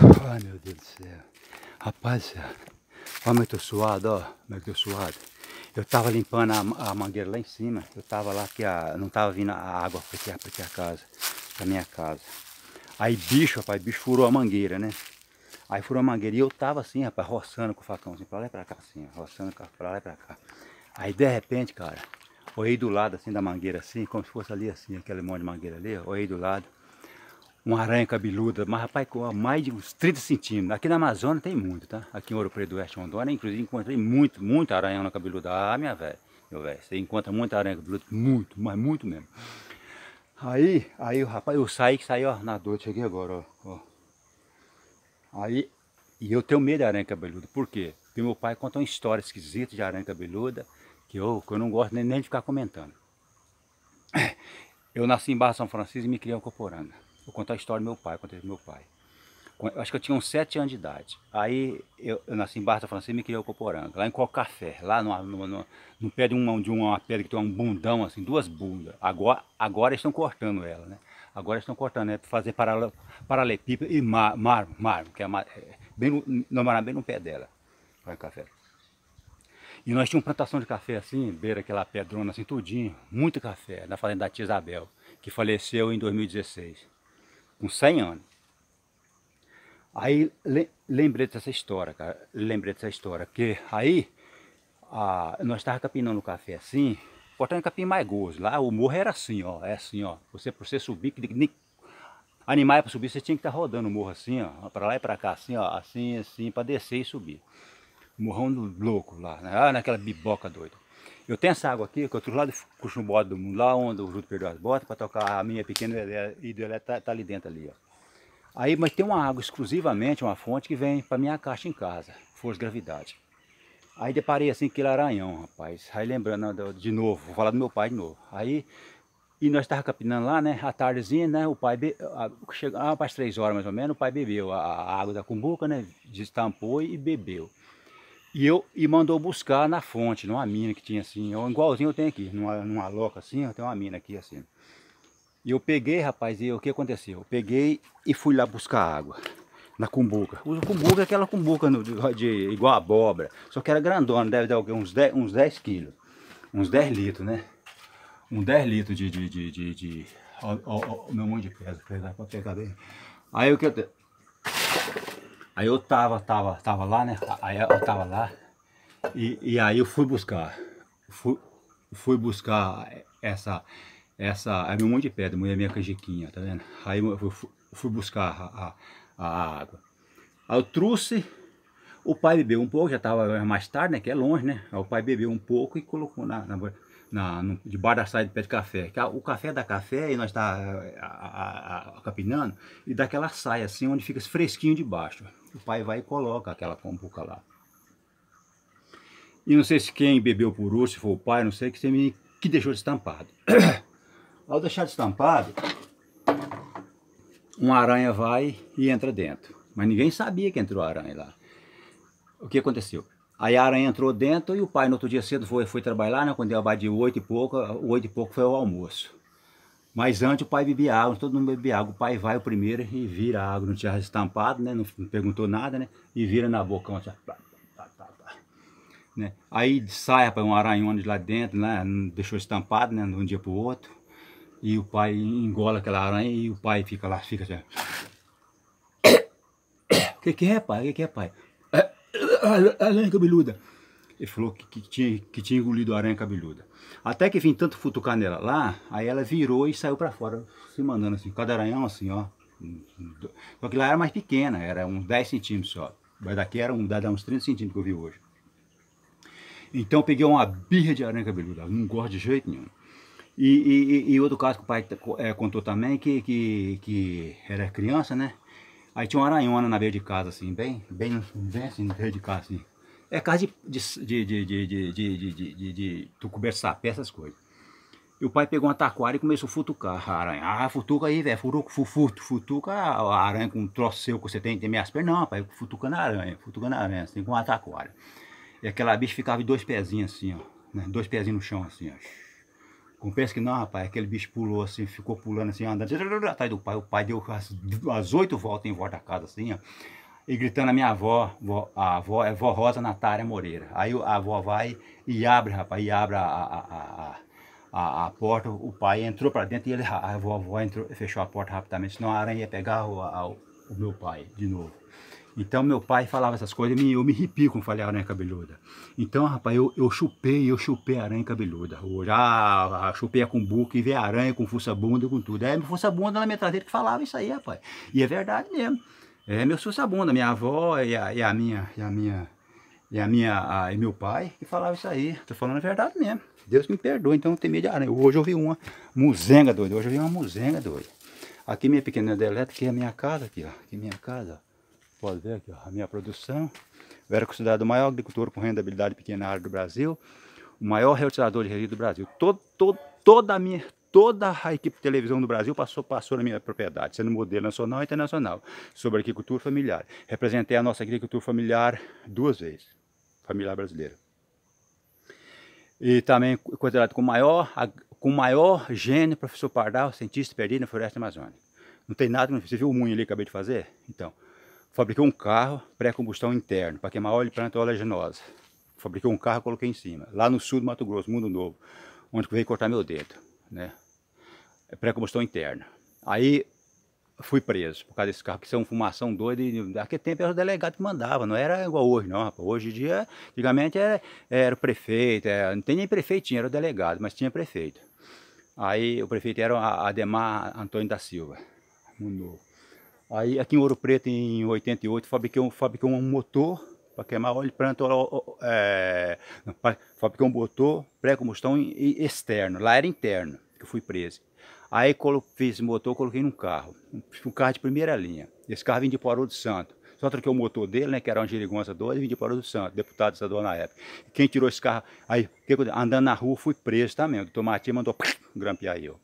Ai meu Deus do céu. Rapaz, olha como eu tô suado, ó. Como é eu tô suado. Eu tava limpando a, a, mangueira lá em cima. Eu tava lá que a, não tava vindo a água pra aqui, aqui a casa. Pra minha casa. Aí bicho, rapaz, bicho furou a mangueira, né? Aí furou a mangueira e eu tava assim, rapaz, roçando com o facão, assim, pra lá e pra cá, assim, roçando pra lá e pra cá. Aí de repente, cara, olhei do lado assim da mangueira, assim, como se fosse ali assim, aquele monte de mangueira ali, olhei do lado uma aranha cabeluda, mas rapaz, com mais de uns 30 centímetros. Aqui na Amazônia tem muito, tá? Aqui em Ouro Preto do Oeste Rondônia, inclusive encontrei muito, muito aranha cabeluda. Ah, minha velha, meu velho, você encontra muita aranha cabeluda, muito, mas muito mesmo. Aí, aí o rapaz, eu saí, que saí, ó, na dor cheguei agora, ó, ó, Aí, e eu tenho medo de aranha cabeluda, por quê? Porque meu pai conta uma história esquisita de aranha cabeluda, que eu, que eu não gosto nem, nem de ficar comentando. Eu nasci em Barra São Francisco e me criei em Coporanga. Vou contar a história do meu pai, contei do meu pai. Acho que eu tinha uns 7 anos de idade. Aí eu, eu nasci em Barra Francesa e me criei o Coporanga, lá em Cocafé, lá no pé de uma, de uma pedra que tem um bundão, assim, duas bundas. Agora, agora estão cortando ela, né? Agora estão cortando, né? Para fazer paral, paralelepípedo e mármore, mar, mar, que é, mar, é bem no, no, bem no pé dela, lá em Café. E nós tínhamos plantação de café assim, beira aquela pedrona assim, tudinho, muito café, na fazenda da tia Isabel, que faleceu em 2016 com 100 anos. Aí lembrei dessa história, cara. Lembrei dessa história. Porque aí a, nós estávamos capinando o café assim, portanto capim mais gozo. Lá o morro era assim, ó. É assim, ó. Você, por você subir, que nem animais para subir, você tinha que estar tá rodando o morro assim, ó. para lá e para cá, assim, ó. Assim, assim, para descer e subir. Morrão louco lá, né? Ah, naquela biboca doida. Eu tenho essa água aqui, que eu trouxe lá do Cuxumbote do Mundo, lá onde o Juto perdeu as botas, para tocar a minha pequena hidrelétrica, tá, tá ali dentro ali, ó. Aí, mas tem uma água exclusivamente, uma fonte que vem para minha caixa em casa, força gravidade. Aí deparei assim aquele é aranhão, rapaz. Aí lembrando né, de novo, vou falar do meu pai de novo. Aí, e nós estávamos capinando lá, né? À tardezinha, né? O pai, be... chegava ah, para as três horas mais ou menos, o pai bebeu a, água da cumbuca, né? Destampou e bebeu. E, eu, e mandou buscar na fonte, numa mina que tinha assim, igualzinho eu tenho aqui, numa, numa loca assim, eu tenho uma mina aqui assim. E eu peguei, rapaz, e o que aconteceu? Eu peguei e fui lá buscar água na cumbuca. O cumbuca é aquela cumbuca no, de, de, igual abóbora, só que era grandona, deve dar uns 10, uns 10 quilos, uns 10 litros, né? Uns 10 litros de... de, de, de, de ó, ó, ó, meu monte de pedra, para pegar bem. Aí o que eu... Aí eu tava, tava, tava lá, né? Aí eu tava lá. E, e aí eu fui buscar. Fui, fui buscar essa. Essa. É um monte de pedra, mulher minha canjiquinha, tá vendo? Aí eu fui, fui buscar a, a, a, água. Aí eu trouxe. O pai bebeu um pouco, já tava mais tarde, né? Que é longe, né? Aí o pai bebeu um pouco e colocou na, na na, no, da saia de pé de café. Que o café é dá café e nós está capinando e daquela saia assim onde fica fresquinho debaixo o pai vai e coloca aquela combuca lá. E não sei se quem bebeu por urso, se foi o pai, não sei, que, me, que deixou estampado. Ao deixar estampado, uma aranha vai e entra dentro. Mas ninguém sabia que entrou a aranha lá. O que aconteceu? Aí a aranha entrou dentro e o pai no outro dia cedo foi, foi trabalhar, né? Quando eu de oito e pouco, oito e pouco foi o almoço. Mas antes o pai bebia água, todo mundo bebia água. O pai vai o primeiro e vira a água, não tinha estampado, né? Não, não perguntou nada, né? E vira na boca, ó, tá, tá, tá, né? Aí sai, rapaz, um aranhone de lá dentro, né? Não deixou estampado, né? De um dia pro outro. E o pai engola aquela aranha e o pai fica lá, fica assim. O que, que é, pai? O que, que é, pai? Aranha é cabeluda e falou que, que, tinha, que tinha engolido a aranha cabeluda. Até que vim tanto futucar nela lá, aí ela virou e saiu para fora, se mandando assim, cada aranhão assim, ó. Só que lá era mais pequena, era uns 10 centímetros só. Mas daqui era um, dá uns 30 centímetros que eu vi hoje. Então eu peguei uma birra de aranha cabeluda, não gosto de jeito nenhum. E, e, e, outro caso que o pai é, contou também, que, que, que era criança, né? Aí tinha uma aranhona na beira de casa, assim, bem, bem, bem assim, na beira de casa, assim. É casa de, de, de, de, de, de, de, de, de tucubé sapé, essas coisas. E o pai pegou uma taquara e começou a futucar a aranha. Ah, futuca aí, velho, futuca, futuca, futuca a aranha com um troço seu que você tem, tem minhas pernas. Não, pai, futucando na aranha, futucando na aranha, assim, com uma taquara. E aquela bicha ficava de dois pezinhos assim, ó, né, dois pezinhos no chão, assim, ó. Confesso que não, rapaz, aquele bicho pulou assim, ficou pulando assim, andando atrás do pai. O pai deu as, as oito voltas em volta da casa, assim, ó e gritando a minha avó, vó, a avó é vó Rosa Natália Moreira. Aí a avó vai e abre, rapaz, e abre a, a, a, a porta, o pai entrou para dentro e ele, a avó entrou, fechou a porta rapidamente, senão a aranha ia pegar o, o meu pai de novo. Então meu pai falava essas coisas, eu eu me arrepio quando falei aranha cabeluda. Então, rapaz, eu, eu chupei, eu chupei aranha cabeluda. eu ah, chupei a cumbuca e veio aranha com fuça bunda e com tudo. Aí é, fuça bunda na minha traseira que falava isso aí, rapaz. E é verdade mesmo. É meu sussabunda, minha avó e a, e a minha, e a minha, e a minha, a, e meu pai que falava isso aí. Tô falando a verdade mesmo. Deus me perdoa, então não tem medo de aranha. Hoje eu vi uma muzenga doida, hoje eu vi uma muzenga doida. Aqui minha pequena deleta, aqui é a minha casa, aqui ó, aqui é minha casa, pode ver aqui ó, a minha produção. Eu era considerado o maior agricultor com rendabilidade pequena na área do Brasil, o maior reutilizador de resíduos do Brasil. Todo, todo, toda a minha, toda a equipe de televisão do Brasil passou, passou na minha propriedade, sendo modelo nacional e internacional, sobre agricultura familiar. Representei a nossa agricultura familiar duas vezes, familiar brasileira. E também considerado com maior, com maior gênio, professor Pardal, cientista perdido na floresta amazônica. Não tem nada, você viu o ali que acabei de fazer? Então, fabriquei um carro pré-combustão interno, para queimar óleo e planta oleaginosa. Fabriquei um carro e coloquei em cima, lá no sul do Mato Grosso, Mundo Novo, onde veio cortar meu dedo né? É pré-combustão interna. Aí fui preso por causa desse carro, que isso é uma fumação doida. E naquele tempo era o delegado que mandava, não era igual hoje, não, rapaz. Hoje em dia, antigamente era, era o prefeito, era, é, não tem nem prefeitinho, era o delegado, mas tinha prefeito. Aí o prefeito era Ademar Antônio da Silva, Aí aqui em Ouro Preto, em 88, fabriquei um, fabriquei um motor para queimar óleo de planta é, um motor pré-combustão externo, lá era interno que eu fui preso. Aí fiz motor, coloquei num carro, um carro de primeira linha. Esse carro vinha de Poarô do Santo. Só troquei o motor dele, né, que era um gerigonça 2, vim de Poarô do Santo, deputado estadual na época. Quem tirou esse carro, aí andando na rua, fui preso também. O doutor Martins mandou pff, grampear eu.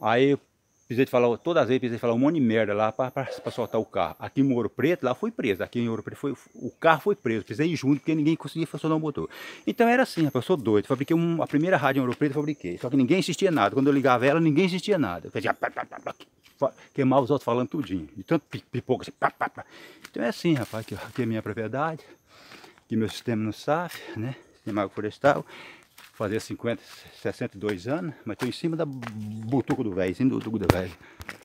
Aí precisei falar, todas as vezes precisei falar um monte de merda lá para soltar o carro. Aqui em Ouro Preto, lá foi preso. Aqui em Ouro Preto, foi, o carro foi preso. Precisei ir junto porque ninguém conseguia funcionar o motor. Então era assim, rapaz, eu sou doido. Fabriquei um, a primeira rádio em Ouro Preto, fabriquei. Só que ninguém insistia nada. Quando eu ligava ela, ninguém insistia nada. Eu fazia queimava os outros falando tudinho. E tanto pipoca assim, pá, pá, pá. Então é assim, rapaz, aqui, aqui é minha propriedade. Aqui meu sistema no SAF, né? Sistema florestal fazer 50, 62 anos, mas estou em cima da butuca do velho, em cima do butuco do velho.